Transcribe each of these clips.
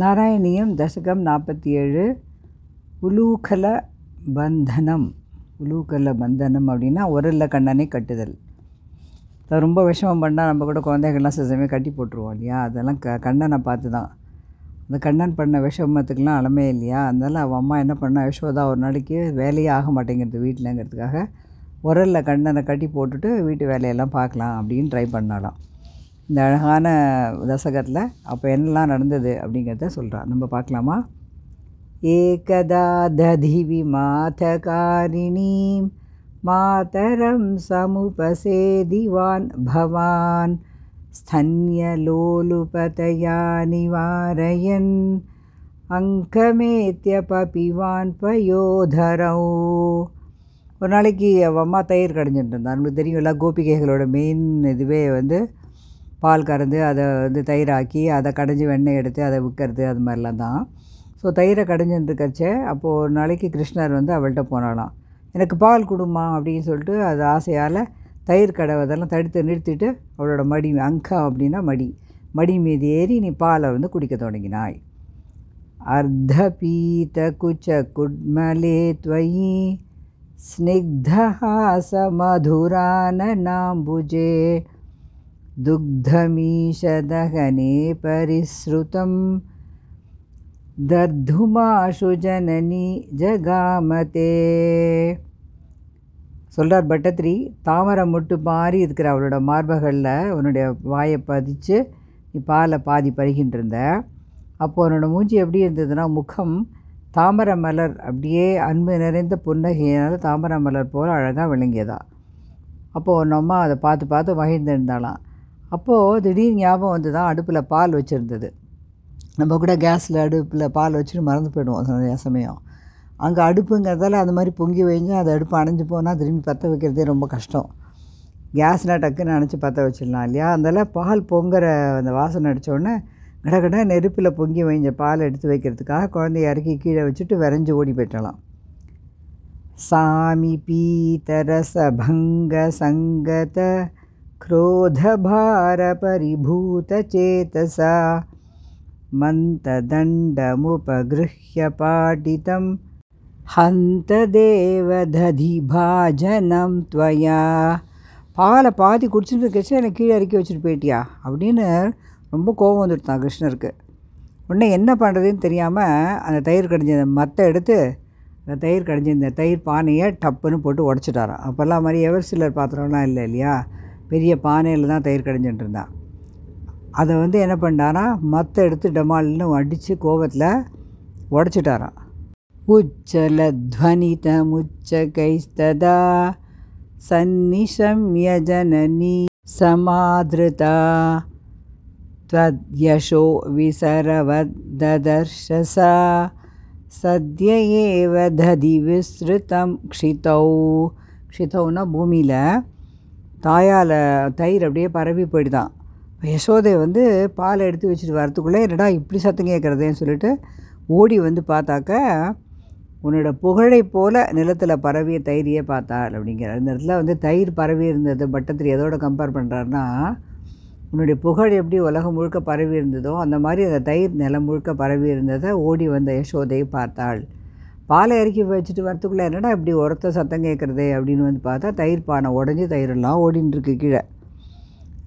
நாராயணியம் தசகம் நாற்பத்தி ஏழு உலூகல பந்தனம் உலூகல பந்தனம் அப்படின்னா உரல்ல கண்ணனை கட்டுதல் ரொம்ப விஷமம் பண்ணால் நம்ம கூட குழந்தைகள்லாம் சிசமே கட்டி போட்டுருவோம் இல்லையா அதெல்லாம் க கண்ணனை பார்த்து தான் அந்த கண்ணன் பண்ண விஷமத்துக்கெலாம் அளமே இல்லையா அதனால் அவன் அம்மா என்ன பண்ணா விஷமதா ஒரு நாளைக்கு வேலையே ஆக மாட்டேங்கிறது வீட்டிலங்கிறதுக்காக உரல்ல கண்ணனை கட்டி போட்டுட்டு வீட்டு வேலையெல்லாம் பார்க்கலாம் அப்படின்னு ட்ரை பண்ணாலாம் இந்த அழகான தசகத்தில் அப்போ என்னெல்லாம் நடந்தது அப்படிங்கிறத சொல்கிறான் நம்ம பார்க்கலாமா ஏகதா ததிவி மாதகாரிணீம் மாதரம் சமுபசேதிவான் பவான் நிவாரயன் அங்கமேத்திய பபிவான் பயோதரோ ஒரு நாளைக்கு அவள் அம்மா தயிர் கடைஞ்சிட்டு இருந்தான் நம்மளுக்கு எல்லா கோபிகைகளோட மெயின் இதுவே வந்து பால் கறந்து அதை வந்து தயிராக்கி அதை கடைஞ்சி வெண்ணெய் எடுத்து அதை விற்கிறது அது மாதிரிலாம் தான் ஸோ தயிரை கடைஞ்சின்னு அப்போது ஒரு நாளைக்கு கிருஷ்ணர் வந்து அவள்கிட்ட போனாலாம் எனக்கு பால் கொடுமா அப்படின்னு சொல்லிட்டு அது ஆசையால் தயிர் கடை அதெல்லாம் தடுத்து நிறுத்திட்டு அவளோட மடி அங்கா அப்படின்னா மடி மடி மீது ஏறி நீ பாலை வந்து குடிக்க தொடங்கினாய் அர்த்த பீத குச்ச குட்மலே துவயி ஸ்னிக்தாச மதுரான நாம்புஜே दुग्धमीशदहने परिसृतं தர்துமாஷு ஜனனி ஜகாமதே சொல்கிறார் பட்டத்திரி தாமரம் முட்டு மாறி இருக்கிற அவளோட மார்பகளில் உன்னுடைய வாயை பதித்து நீ பாலை பாதி பருகின்றிருந்த அப்போது உன்னோட மூஞ்சி எப்படி இருந்ததுன்னா முகம் தாமர மலர் அப்படியே அன்பு நிறைந்த புன்னகையினால் தாமர மலர் போல் அழகாக விளங்கியதா அப்போது உன் அம்மா அதை பார்த்து பார்த்து மகிழ்ந்திருந்தாலாம் அப்போது திடீர்னு ஞாபகம் வந்து தான் அடுப்பில் பால் வச்சுருந்தது நம்ம கூட கேஸில் அடுப்பில் பால் வச்சுட்டு மறந்து போயிடுவோம் நிறைய சமயம் அங்கே அடுப்புங்கிறதால அது மாதிரி பொங்கி வைஞ்சு அது அடுப்பு அணைஞ்சு போனால் திரும்பி பற்ற வைக்கிறதே ரொம்ப கஷ்டம் கேஸ்லாம் டக்குன்னு அணைச்சி பற்ற வச்சிடலாம் இல்லையா அதனால் பால் பொங்குற அந்த வாசனை அடித்தோடனே கடகட நெருப்பில் பொங்கி வைஞ்ச பால் எடுத்து வைக்கிறதுக்காக குழந்தைய இறக்கி கீழே வச்சுட்டு விரைஞ்சி ஓடி போயிட்டலாம் சாமி பீத்தரச பங்க சங்கத क्रोधभारपरिभूतचेतसा मन्तदण्डमुपगृह्य पाटितं हन्त देवदधिभाजनं त्वया பாலை பாதி குடிச்சுட்டு கிருஷ்ணன் என்னை கீழே இறக்கி வச்சுட்டு போயிட்டியா அப்படின்னு ரொம்ப கோபம் வந்துடுத்தான் கிருஷ்ணருக்கு உடனே என்ன பண்ணுறதுன்னு தெரியாமல் அந்த தயிர் கடைஞ்ச அந்த மத்தை எடுத்து அந்த தயிர் கடைஞ்சி இந்த தயிர் பானையை டப்புன்னு போட்டு உடச்சிட்டாரான் அப்போல்லாம் மாதிரி எவர் சிலர் பாத்திரம்லாம் இல்லை இல்லையா பெரிய பானையில் தான் தயிர் கடைஞ்சிட்டு இருந்தான் அதை வந்து என்ன பண்ணானா மற்ற எடுத்து டமால்னு அடித்து கோபத்தில் உடச்சிட்டாரான் உச்சல துவனித முச்ச கைஸ்ததா சந்நிஷம்ய ஜனனி சமாதிருதா त्वद्यशो விசரவதர்ஷா சத்ய ஏவ ததி விஸ்ருதம் க்ஷிதௌ க்ஷிதௌன்னா பூமியில் தாயால் தயிர் அப்படியே பரவி போயிடுதான் யசோதை வந்து பால் எடுத்து வச்சுட்டு வரத்துக்குள்ளே என்னடா இப்படி சத்தம் கேட்குறதேன்னு சொல்லிட்டு ஓடி வந்து பார்த்தாக்க உன்னோட புகழை போல் நிலத்தில் பரவிய தயிரையே பார்த்தாள் அப்படிங்கிற இந்த இடத்துல வந்து தயிர் பரவி இருந்தது பட்டத்தில் எதோட கம்பேர் பண்ணுறாருன்னா உன்னுடைய புகழ் எப்படி உலகம் முழுக்க பரவி இருந்ததோ அந்த மாதிரி அந்த தயிர் நிலம் முழுக்க பரவி இருந்ததை ஓடி வந்த யசோதையை பார்த்தாள் பாலை இறக்கி வச்சுட்டு வரத்துக்குள்ளே என்னடா இப்படி உரத்த சத்தம் கேட்குறது அப்படின்னு வந்து பார்த்தா தயிர் பானை உடஞ்சி தயிரெல்லாம் ஓடின்ட்டுருக்கு கீழே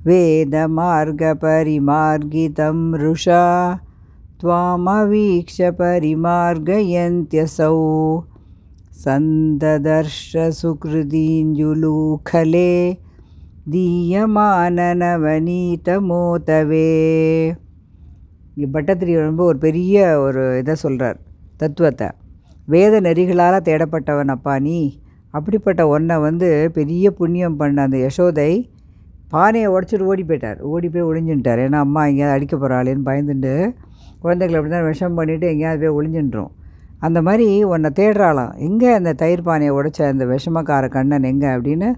வேத மார்க பரிமார்கிதம் ருஷா त्वामवीक्ष्य परिमार्गयन्त्यसौ सन्ददर्शसुकृतीञ्जुलूखले மோதவே இங்கே பட்டத்திரி ரொம்ப ஒரு பெரிய ஒரு இதை சொல்கிறார் தத்துவத்தை வேத நெறிகளால் தேடப்பட்டவன் அப்பா நீ அப்படிப்பட்ட ஒன்றை வந்து பெரிய புண்ணியம் பண்ண அந்த யசோதை பானையை உடச்சிட்டு ஓடி போயிட்டார் ஓடி போய் ஒழிஞ்சுட்டார் ஏன்னா அம்மா எங்கேயாவது அடிக்க போகிறாளேன்னு பயந்துட்டு குழந்தைகளை அப்படி தான் விஷம் பண்ணிவிட்டு எங்கேயாவது போய் ஒளிஞ்சுன்றோம் அந்த மாதிரி உன்னை தேடுறாளாம் எங்கே அந்த தயிர் பானையை உடைச்ச அந்த விஷமக்கார கண்ணன் எங்கே அப்படின்னு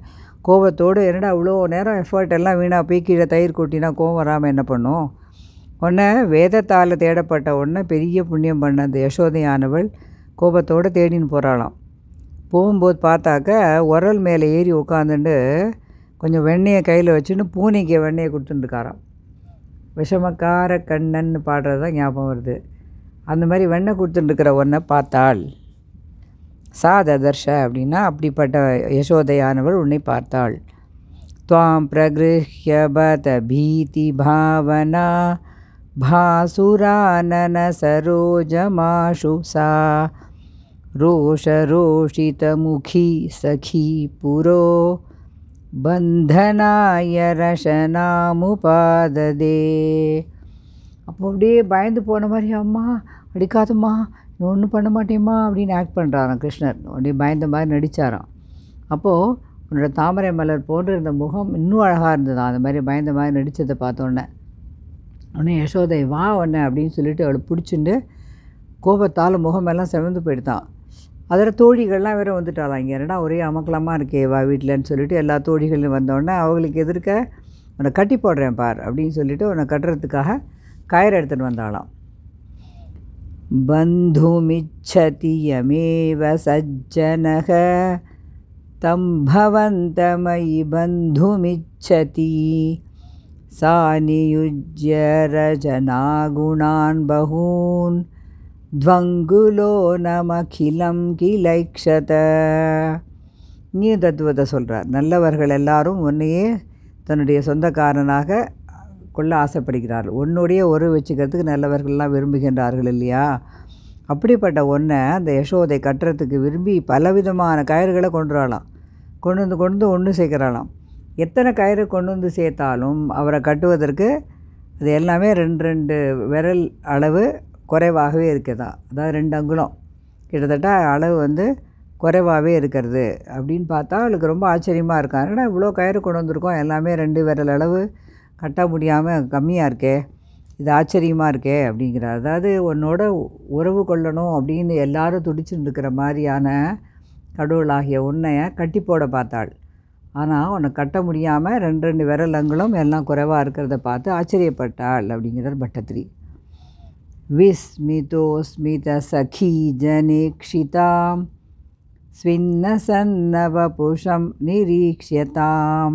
கோபத்தோடு என்னடா இவ்வளோ நேரம் எஃபர்ட் எல்லாம் வீணாக போய் கீழே தயிர் கொட்டினா கோவம் வராமல் என்ன பண்ணும் உன்னை வேதத்தால் தேடப்பட்ட ஒன்று பெரிய புண்ணியம் பண்ண அந்த யசோதையானவள் கோபத்தோடு தேடின்னு போகிறாளாம் போகும்போது பார்த்தாக்க உரல் மேலே ஏறி உட்காந்துட்டு கொஞ்சம் வெண்ணையை கையில் வச்சுன்னு பூனைக்கு வெண்ணையை கொடுத்துட்டுருக்காராம் விஷமக்கார கண்ணன்னு பாடுறது தான் ஞாபகம் வருது அந்த மாதிரி வெண்ணெய் கொடுத்துட்டுருக்கிற ஒன்றை பார்த்தாள் சாத தர்ஷ அப்படின்னா அப்படிப்பட்ட யசோதையானவள் உன்னை பார்த்தாள் துவாம் பிரகிருஹ்ய பத பீதி பாவனா भासुराननसरोजमाशु சா रोषरोषितमुखी सखी पुरो பந்தனாய பாததே அப்போ அப்படியே பயந்து போன மாதிரி அம்மா அடிக்காதம்மா இன்னும் ஒன்றும் பண்ண மாட்டேம்மா அப்படின்னு ஆக்ட் பண்ணுறாராம் கிருஷ்ணர் அப்படியே பயந்த மாதிரி நடித்தாராம் அப்போது உன்னோட தாமரை மலர் போன்று இருந்த முகம் இன்னும் அழகாக இருந்ததா அந்த மாதிரி பயந்த மாதிரி நடித்ததை பார்த்தோன்னே உடனே யசோதை வா உன்ன அப்படின்னு சொல்லிட்டு அவளை பிடிச்சிட்டு கோபத்தால் முகமெல்லாம் செவந்து போயிடுதான் அதில் தோழிகள்லாம் வேறு வந்துட்டாலாம் இங்கே என்னடா ஒரே அமக்கலமாக இருக்கே வா வீட்டிலன்னு சொல்லிட்டு எல்லா தோழிகளும் வந்தோடனே அவங்களுக்கு எதிர்க்க உன்னை கட்டி போடுறேன் பார் அப்படின்னு சொல்லிவிட்டு உன்னை கட்டுறதுக்காக கயிறு எடுத்துகிட்டு வந்தாலாம் பந்துமிச்சதியமேவ யமேவ சஜ்ஜனக தம் பவந்தமயி பந்துமிச்சதி सा नियुज्य பகூன் துவங்குலோ நமகிலம் கிளைக்ஷத நீ தத்துவத்தை சொல்கிறார் நல்லவர்கள் எல்லாரும் உன்னையே தன்னுடைய சொந்தக்காரனாக கொள்ள ஆசைப்படுகிறார்கள் உன்னுடைய உறவு வச்சுக்கிறதுக்கு நல்லவர்கள்லாம் விரும்புகின்றார்கள் இல்லையா அப்படிப்பட்ட ஒன்றை அந்த யசோதை கட்டுறதுக்கு விரும்பி பலவிதமான கயிறுகளை கொண்டு வரலாம் கொண்டு வந்து கொண்டு வந்து ஒன்று சேர்க்குறாளாம் எத்தனை கயிறு கொண்டு வந்து சேர்த்தாலும் அவரை கட்டுவதற்கு அது எல்லாமே ரெண்டு ரெண்டு விரல் அளவு குறைவாகவே இருக்குதா அதாவது ரெண்டு அங்குலம் கிட்டத்தட்ட அளவு வந்து குறைவாகவே இருக்கிறது அப்படின்னு பார்த்தா அவளுக்கு ரொம்ப ஆச்சரியமாக இருக்கும் ஆனால் இவ்வளோ கயிறு கொண்டு வந்திருக்கோம் எல்லாமே ரெண்டு விரல் அளவு கட்ட முடியாமல் கம்மியாக இருக்கே இது ஆச்சரியமாக இருக்கே அப்படிங்கிறார் அதாவது உன்னோட உறவு கொள்ளணும் அப்படின்னு எல்லாரும் துடிச்சுட்டு இருக்கிற மாதிரியான கடவுளாகிய உன்னையை கட்டி போட பார்த்தாள் ஆனால் உன்னை கட்ட முடியாமல் ரெண்டு ரெண்டு விரலங்களும் எல்லாம் குறைவாக இருக்கிறத பார்த்து ஆச்சரியப்பட்டாள் அப்படிங்கிறார் பட்டத்திரி विस्मितोऽस्मितसखीजनेक्षितां स्विन्नसन्नवपुषं निरीक्ष्यतां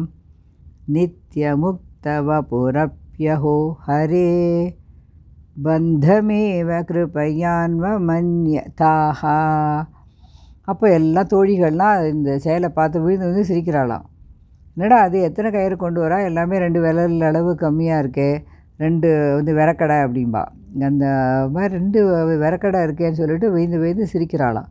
नित्यमुक्तवपुरप्यहो हरे பந்தமேவ கிருபையான்வ அப்போ எல்லா தோழிகள்லாம் இந்த செயலை பார்த்து விழுந்து வந்து சிரிக்கிறாளாம் என்னடா அது எத்தனை கயிறு கொண்டு வரா எல்லாமே ரெண்டு விலல் அளவு கம்மியாக இருக்கே ரெண்டு வந்து விறக்கடை அப்படிம்பா அந்த மாதிரி ரெண்டு விறக்கடை இருக்கேன்னு சொல்லிட்டு வெய்ந்து வெயிந்து சிரிக்கிறாளாம்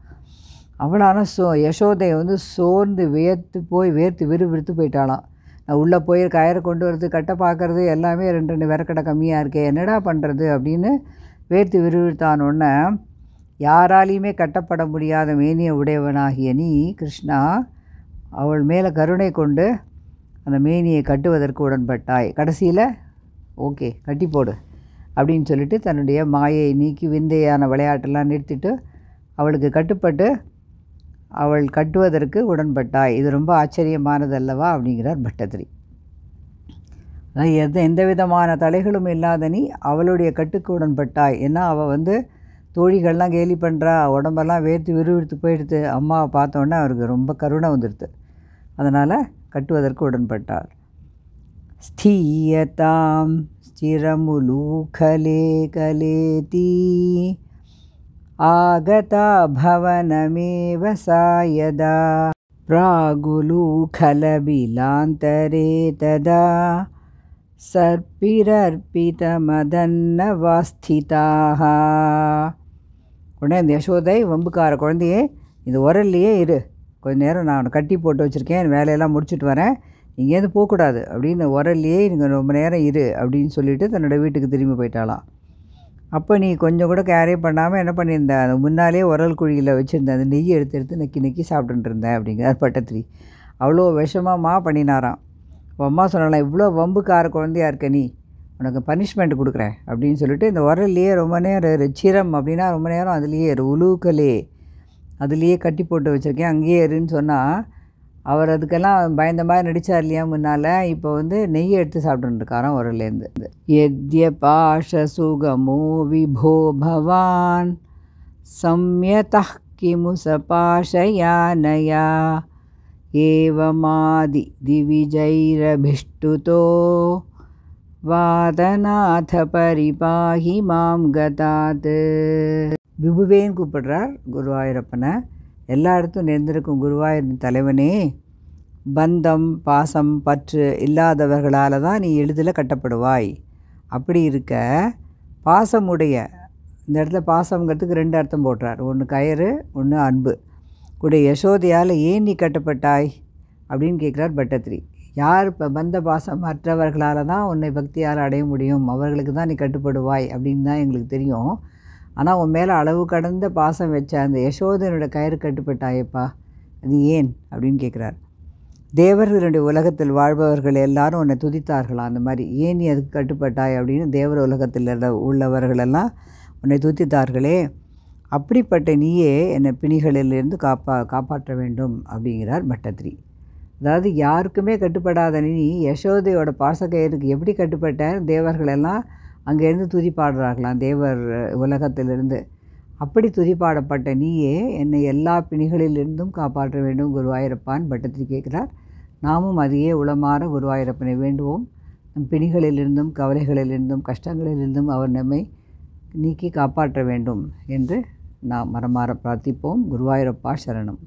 அவளான சோ யசோதை வந்து சோர்ந்து வியர்த்து போய் வேர்த்து விறுவிறுத்து போயிட்டாளாம் நான் உள்ளே போய் கயிறு கொண்டு வரது கட்டை பார்க்குறது எல்லாமே ரெண்டு ரெண்டு விறக்கடை கம்மியாக இருக்கே என்னடா பண்ணுறது அப்படின்னு வேர்த்து விறுவிறுத்தானோடனே யாராலையுமே கட்டப்பட முடியாத மேனிய உடையவனாகிய நீ கிருஷ்ணா அவள் மேலே கருணை கொண்டு அந்த மேனியை கட்டுவதற்கு உடன்பட்டாய் கடைசியில் ஓகே கட்டி போடு அப்படின்னு சொல்லிட்டு தன்னுடைய மாயை நீக்கி விந்தையான விளையாட்டெல்லாம் நிறுத்திட்டு அவளுக்கு கட்டுப்பட்டு அவள் கட்டுவதற்கு உடன்பட்டாய் இது ரொம்ப ஆச்சரியமானது அல்லவா அப்படிங்கிறார் பட்டத்திரி எந்த எந்த விதமான தலைகளும் இல்லாத நீ அவளுடைய கட்டுக்கு உடன்பட்டாய் ஏன்னா அவள் வந்து தோழிகள்லாம் கேலி பண்ணுறா உடம்பெல்லாம் வேர்த்து விறுவிறுத்து போயிடுது அம்மாவை பார்த்தோன்னே அவருக்கு ரொம்ப கருணை வந்துடுது அதனால் கட்டுவதற்கு உடன்பட்டாள் స్థీయతాం స్థిరములూఖలే కలేతి ఆగతా భవనమేవ సాయదా प्रागुलूखलबिलान्तरे तदा சர்ப்பிரர்ப்பிதமதன்னவாஸ்திதாக உடனே இந்த யசோதை வம்புக்கார குழந்தையே இந்த உரல்லையே இரு கொஞ்ச நேரம் நான் கட்டி போட்டு வச்சுருக்கேன் வேலையெல்லாம் முடிச்சுட்டு வரேன் எங்கேயாவது போகக்கூடாது அப்படின்னு உரலையே நீங்கள் ரொம்ப நேரம் இரு அப்படின்னு சொல்லிவிட்டு தன்னோட வீட்டுக்கு திரும்பி போயிட்டாலாம் அப்போ நீ கொஞ்சம் கூட கேரே பண்ணாமல் என்ன பண்ணியிருந்த அந்த முன்னாலே உரல் குழியில் வச்சுருந்த அந்த நெய் எடுத்து எடுத்து நக்கி நக்கி சாப்பிட்டுட்டு இருந்தேன் அப்படிங்கிறார் பட்டத்திரி அவ்வளோ மா பண்ணினாராம் அம்மா சொல்லலாம் இவ்வளோ வம்பு கார குழந்தையாக இருக்க நீ உனக்கு பனிஷ்மெண்ட் கொடுக்குறேன் அப்படின்னு சொல்லிட்டு இந்த உரல்லையே ரொம்ப நேரம் சிரம் அப்படின்னா ரொம்ப நேரம் அதுலேயே உலூக்கலே அதுலேயே கட்டி போட்டு வச்சுருக்கேன் அங்கேயே இருன்னு சொன்னால் அவர் அதுக்கெல்லாம் பயந்த மாதிரி நடித்தார் இல்லையா முன்னால் இப்போ வந்து நெய்யை எடுத்து சாப்பிட்டுருக்காராம் உரலேருந்து எத்ய பாஷ சுகமோ விபோ பவான் சம்யதா கிமு சபாஷயானயா ஏவமாதி திவிஜைரபிஷ்டுதோ வாதநாத பரிபாகி மாம் கதாது விபுவேன்னு கூப்பிடுறார் குருவாயூரப்பனை எல்லா இடத்தும் நிறைந்திருக்கும் குருவாயூரின் தலைவனே பந்தம் பாசம் பற்று இல்லாதவர்களால் தான் நீ எளிதில் கட்டப்படுவாய் அப்படி இருக்க பாசமுடைய இந்த இடத்துல பாசங்கிறதுக்கு ரெண்டு அர்த்தம் போடுறார் ஒன்று கயிறு ஒன்று அன்பு உடைய யசோதையால் ஏன் நீ கட்டப்பட்டாய் அப்படின்னு கேட்குறார் பட்டத்ரி யார் இப்போ பந்த பாசம் மற்றவர்களால் தான் உன்னை பக்தியால் அடைய முடியும் அவர்களுக்கு தான் நீ கட்டுப்படுவாய் அப்படின்னு தான் எங்களுக்கு தெரியும் ஆனால் உன் மேலே அளவு கடந்த பாசம் வச்ச அந்த யசோதனோட கயிறு கட்டுப்பட்டாயப்பா அது ஏன் அப்படின்னு கேட்குறார் தேவர்களுடைய உலகத்தில் வாழ்பவர்கள் எல்லாரும் உன்னை துதித்தார்களா அந்த மாதிரி ஏன் நீ அதுக்கு கட்டுப்பட்டாய் அப்படின்னு தேவர் உலகத்தில் உள்ளவர்களெல்லாம் உன்னை துதித்தார்களே அப்படிப்பட்ட நீயே என்னை பிணிகளிலிருந்து காப்பா காப்பாற்ற வேண்டும் அப்படிங்கிறார் பட்டத்ரி அதாவது யாருக்குமே கட்டுப்படாத நீ யசோதையோட பாசக்கயிறுக்கு எப்படி கட்டுப்பட்ட தேவர்களெல்லாம் அங்கேருந்து துதி பாடுறார்களாம் தேவர் உலகத்திலிருந்து அப்படி துதிப்பாடப்பட்ட நீயே என்னை எல்லா பிணிகளிலிருந்தும் காப்பாற்ற வேண்டும் குருவாயிரப்பான் பட்டத்தில் கேட்கிறார் நாமும் அதையே உளமாற குருவாயிரப்பனை வேண்டுவோம் நம் பிணிகளிலிருந்தும் கவலைகளிலிருந்தும் கஷ்டங்களிலிருந்தும் அவர் நம்மை நீக்கி காப்பாற்ற வேண்டும் என்று நாம் மரமாற பிரார்த்திப்போம் குருவாயிரப்பா சரணம்